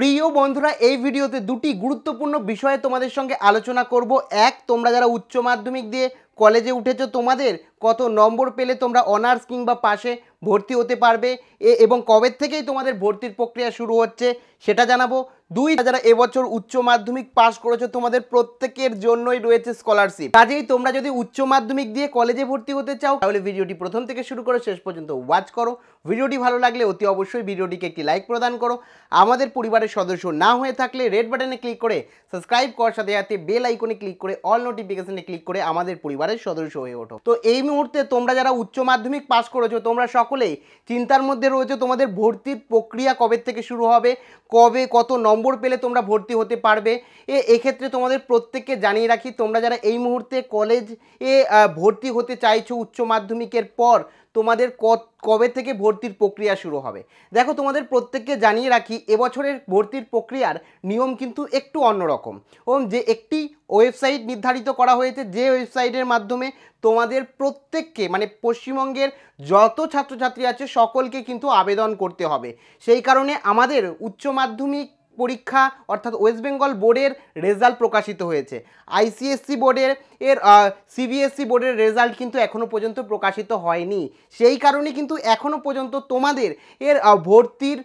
প্রিয় বন্ধুরা এই ভিডিওতে দুটি গুরুত্বপূর্ণ বিষয়ে তোমাদের সঙ্গে আলোচনা করব এক তোমরা যারা উচ্চ মাধ্যমিক দিয়ে কলেজে উঠেছো তোমাদের কত নম্বর পেলে তোমরা অনার্স কিংবা পাশে ভর্তি হতে পারবে এবং কবে থেকেই তোমাদের ভর্তির প্রক্রিয়া শুরু হচ্ছে সেটা জানাবো দুই যারা এবছর উচ্চ মাধ্যমিক পাশ করেছো তোমাদের প্রত্যেকের জন্যই রয়েছে স্কলারশিপ কাজেই তোমরা যদি উচ্চ মাধ্যমিক দিয়ে কলেজে ভর্তি হতে চাও তাহলে ভিডিওটি প্রথম থেকে শুরু করে শেষ পর্যন্ত ওয়াচ করো ভিডিওটি ভালো লাগলে অতি অবশ্যই ভিডিওটিকে একটি লাইক প্রদান করো আমাদের পরিবারের সদস্য না হয়ে থাকলে রেড বাটনে ক্লিক করে সাবস্ক্রাইব করার সাথে সাথে বেল আইকনে ক্লিক করে অল নোটিফিকেশনে ক্লিক করে আমাদের পরিবারের পরিবারের সদস্য হয়ে ওঠো তো এই মুহূর্তে তোমরা যারা উচ্চ মাধ্যমিক পাস করেছো তোমরা সকলেই চিন্তার মধ্যে রয়েছে তোমাদের ভর্তির প্রক্রিয়া কবে থেকে শুরু হবে কবে কত নম্বর পেলে তোমরা ভর্তি হতে পারবে এ এক্ষেত্রে তোমাদের প্রত্যেককে জানিয়ে রাখি তোমরা যারা এই মুহূর্তে কলেজ এ ভর্তি হতে চাইছো উচ্চ মাধ্যমিকের পর তোমাদের কবে থেকে ভর্তির প্রক্রিয়া শুরু হবে দেখো তোমাদের প্রত্যেককে জানিয়ে রাখি এবছরের ভর্তির প্রক্রিয়ার নিয়ম কিন্তু একটু অন্যরকম ওম যে একটি ওয়েবসাইট নির্ধারিত করা হয়েছে যে ওয়েবসাইটের মাধ্যমে তোমাদের প্রত্যেককে মানে পশ্চিমবঙ্গের যত ছাত্রছাত্রী আছে সকলকে কিন্তু আবেদন করতে হবে সেই কারণে আমাদের উচ্চ মাধ্যমিক পরীক্ষা অর্থাৎ ওয়েস্ট বেঙ্গল বোর্ডের রেজাল্ট প্রকাশিত হয়েছে আইসিএসসি বোর্ডের এর সিবিএসসি বোর্ডের রেজাল্ট কিন্তু এখনও পর্যন্ত প্রকাশিত হয়নি সেই কারণে কিন্তু এখনও পর্যন্ত তোমাদের এর ভর্তির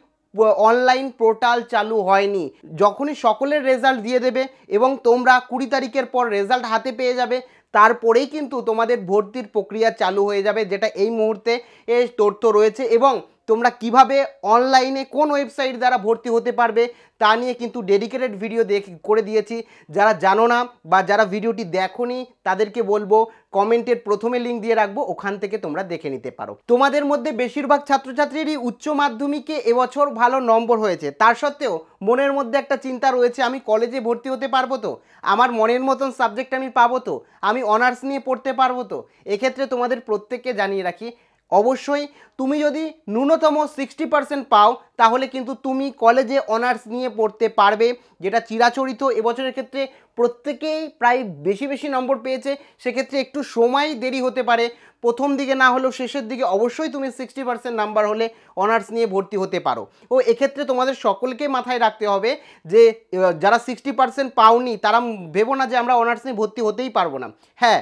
অনলাইন পোর্টাল চালু হয়নি যখনই সকলের রেজাল্ট দিয়ে দেবে এবং তোমরা কুড়ি তারিখের পর রেজাল্ট হাতে পেয়ে যাবে তারপরেই কিন্তু তোমাদের ভর্তির প্রক্রিয়া চালু হয়ে যাবে যেটা এই মুহূর্তে তথ্য রয়েছে এবং তোমরা কিভাবে অনলাইনে কোন ওয়েবসাইট দ্বারা ভর্তি হতে পারবে তা নিয়ে কিন্তু ডেডিকেটেড ভিডিও দেখ করে দিয়েছি যারা জানো না বা যারা ভিডিওটি দেখোনি তাদেরকে বলবো কমেন্টের প্রথমে লিঙ্ক দিয়ে রাখবো ওখান থেকে তোমরা দেখে নিতে পারো তোমাদের মধ্যে বেশিরভাগ ছাত্রছাত্রীরই উচ্চ মাধ্যমিকে এবছর ভালো নম্বর হয়েছে তার সত্ত্বেও মনের মধ্যে একটা চিন্তা রয়েছে আমি কলেজে ভর্তি হতে পারবো তো আমার মনের মতন সাবজেক্ট আমি পাবো তো আমি অনার্স নিয়ে পড়তে পারবো তো এক্ষেত্রে তোমাদের প্রত্যেককে জানিয়ে রাখি অবশ্যই তুমি যদি ন্যূনতম সিক্সটি পাও তাহলে কিন্তু তুমি কলেজে অনার্স নিয়ে পড়তে পারবে যেটা চিরাচরিত এবছরের ক্ষেত্রে প্রত্যেকেই প্রায় বেশি বেশি নম্বর পেয়েছে সেক্ষেত্রে একটু সময় দেরি হতে পারে প্রথম দিকে না হলেও শেষের দিকে অবশ্যই তুমি সিক্সটি পার্সেন্ট নাম্বার হলে অনার্স নিয়ে ভর্তি হতে পারো ও এক্ষেত্রে তোমাদের সকলকে মাথায় রাখতে হবে যে যারা সিক্সটি পার্সেন্ট পাওনি তারা ভেবো না যে আমরা অনার্স নিয়ে ভর্তি হতেই পারবো না হ্যাঁ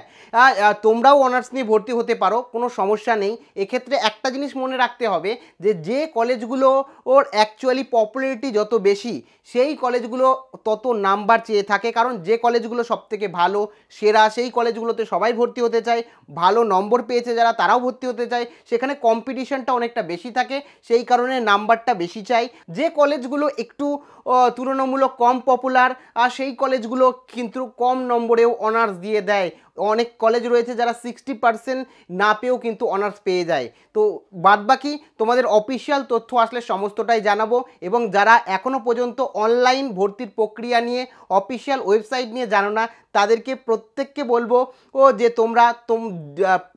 তোমরাও অনার্স নিয়ে ভর্তি হতে পারো কোনো সমস্যা নেই এক্ষেত্রে একটা জিনিস মনে রাখতে হবে যে যে কলেজগুলো ওর অ্যাকচুয়ালি পপুলারিটি যত বেশি সেই কলেজগুলো তত নাম্বার চেয়ে থাকে কারণ যে কলেজগুলো সবথেকে ভালো সেরা সেই কলেজগুলোতে সবাই ভর্তি হতে চায় ভালো নম্বর পেয়েছে যারা তারাও ভর্তি হতে চায় সেখানে কম্পিটিশনটা অনেকটা বেশি থাকে সেই কারণে নাম্বারটা বেশি চাই যে কলেজগুলো একটু তুলনামূলক কম পপুলার আর সেই কলেজগুলো কিন্তু কম নম্বরেও অনার্স দিয়ে দেয় অনেক কলেজ রয়েছে যারা সিক্সটি পার্সেন্ট না পেয়েও কিন্তু অনার্স পেয়ে যায় তো বাদবাকি তোমাদের অফিসিয়াল তথ্য আসলে সমস্তটাই জানাবো এবং যারা এখনও পর্যন্ত অনলাইন ভর্তির প্রক্রিয়া নিয়ে অফিসিয়াল ওয়েবসাইট নিয়ে জানো না তাদেরকে প্রত্যেককে বলবো ও যে তোমরা তোম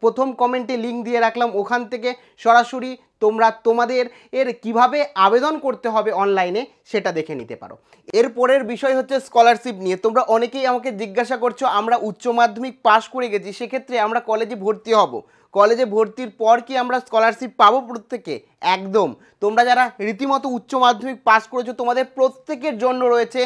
প্রথম কমেন্টে লিঙ্ক দিয়ে রাখলাম ওখান থেকে সরাসরি তোমরা তোমাদের এর কিভাবে আবেদন করতে হবে অনলাইনে সেটা দেখে নিতে পারো এরপরের বিষয় হচ্ছে স্কলারশিপ নিয়ে তোমরা অনেকেই আমাকে জিজ্ঞাসা করছো আমরা উচ্চ মাধ্যমিক পাশ করে গেছি সেক্ষেত্রে আমরা কলেজে ভর্তি হব কলেজে ভর্তির পর কি আমরা স্কলারশিপ পাবো প্রত্যেকে একদম তোমরা যারা রীতিমতো উচ্চ মাধ্যমিক পাস করেছো তোমাদের প্রত্যেকের জন্য রয়েছে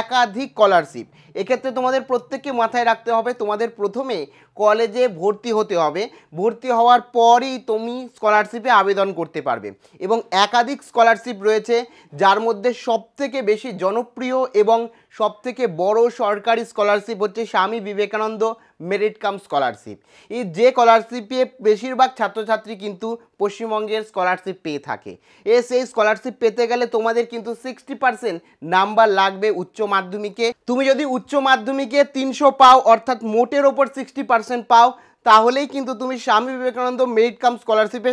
একাধিক স্কলারশিপ এক্ষেত্রে তোমাদের প্রত্যেককে মাথায় রাখতে হবে তোমাদের প্রথমে কলেজে ভর্তি হতে হবে ভর্তি হওয়ার পরই তুমি স্কলারশিপে আবেদন করতে পারবে এবং একাধিক স্কলারশিপ রয়েছে যার মধ্যে সবথেকে বেশি জনপ্রিয় এবং সবথেকে বড় সরকারি স্কলারশিপ হচ্ছে স্বামী বিবেকানন্দ মেরিট কাম স্কলারশিপ এই যে স্কলারশিপে বেশিরভাগ ছাত্রছাত্রী কিন্তু পশ্চিমবঙ্গের স্কলারশিপ পেয়ে থাকে এস এই স্কলারশিপ পেতে গেলে তোমাদের কিন্তু সিক্সটি পার্সেন্ট নাম্বার লাগবে উচ্চ মাধ্যমিকে তুমি যদি উচ্চ মাধ্যমিকে তিনশো পাও অর্থাৎ মোটের ওপর সিক্সটি পার্সেন্ট পাও তাহলেই কিন্তু তুমি স্বামী বিবেকানন্দ মেরিট কাম স্কলারশিপে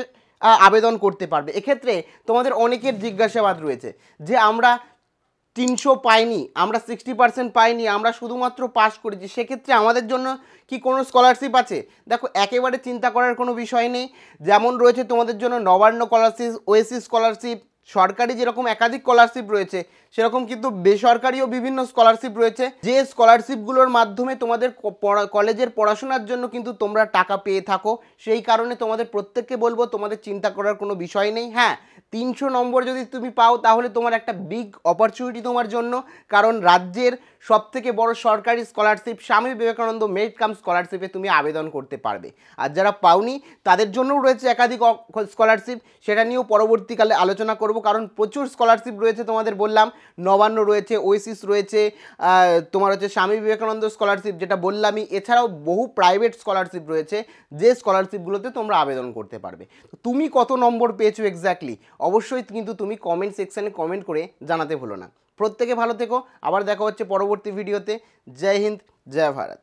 আবেদন করতে পারবে এক্ষেত্রে তোমাদের অনেকের জিজ্ঞাসাবাদ রয়েছে যে আমরা তিনশো পাইনি আমরা সিক্সটি পার্সেন্ট পাইনি আমরা শুধুমাত্র পাস করেছি সেক্ষেত্রে আমাদের জন্য কি কোনো স্কলারশিপ আছে দেখো একেবারে চিন্তা করার কোনো বিষয় নেই যেমন রয়েছে তোমাদের জন্য নবান্ন স্কলারশিপ ওএসি স্কলারশিপ সরকারি যেরকম একাধিক স্কলারশিপ রয়েছে সেরকম কিন্তু বেসরকারিও বিভিন্ন স্কলারশিপ রয়েছে যে স্কলারশিপগুলোর মাধ্যমে তোমাদের কলেজের পড়াশোনার জন্য কিন্তু তোমরা টাকা পেয়ে থাকো সেই কারণে তোমাদের প্রত্যেককে বলবো তোমাদের চিন্তা করার কোনো বিষয় নেই হ্যাঁ তিনশো নম্বর যদি তুমি পাও তাহলে তোমার একটা বিগ অপরচুনিটি তোমার জন্য কারণ রাজ্যের সবথেকে বড় সরকারি স্কলারশিপ স্বামী বিবেকানন্দ মেরিট কাম স্কলারশিপে তুমি আবেদন করতে পারবে আর যারা পাওনি তাদের জন্যও রয়েছে একাধিক স্কলারশিপ সেটা নিয়েও পরবর্তীকালে আলোচনা করব করবো কারণ প্রচুর স্কলারশিপ রয়েছে তোমাদের বললাম নবান্ন রয়েছে ওয়েসিস রয়েছে তোমার হচ্ছে স্বামী বিবেকানন্দ স্কলারশিপ যেটা বললামই এছাড়াও বহু প্রাইভেট স্কলারশিপ রয়েছে যে স্কলারশিপগুলোতে তোমরা আবেদন করতে পারবে তো তুমি কত নম্বর পেয়েছো এক্স্যাক্টলি অবশ্যই কিন্তু তুমি কমেন্ট সেকশানে কমেন্ট করে জানাতে ভুলো না প্রত্যেকে ভালো থেকো আবার দেখা হচ্ছে পরবর্তী ভিডিওতে জয় হিন্দ জয় ভারত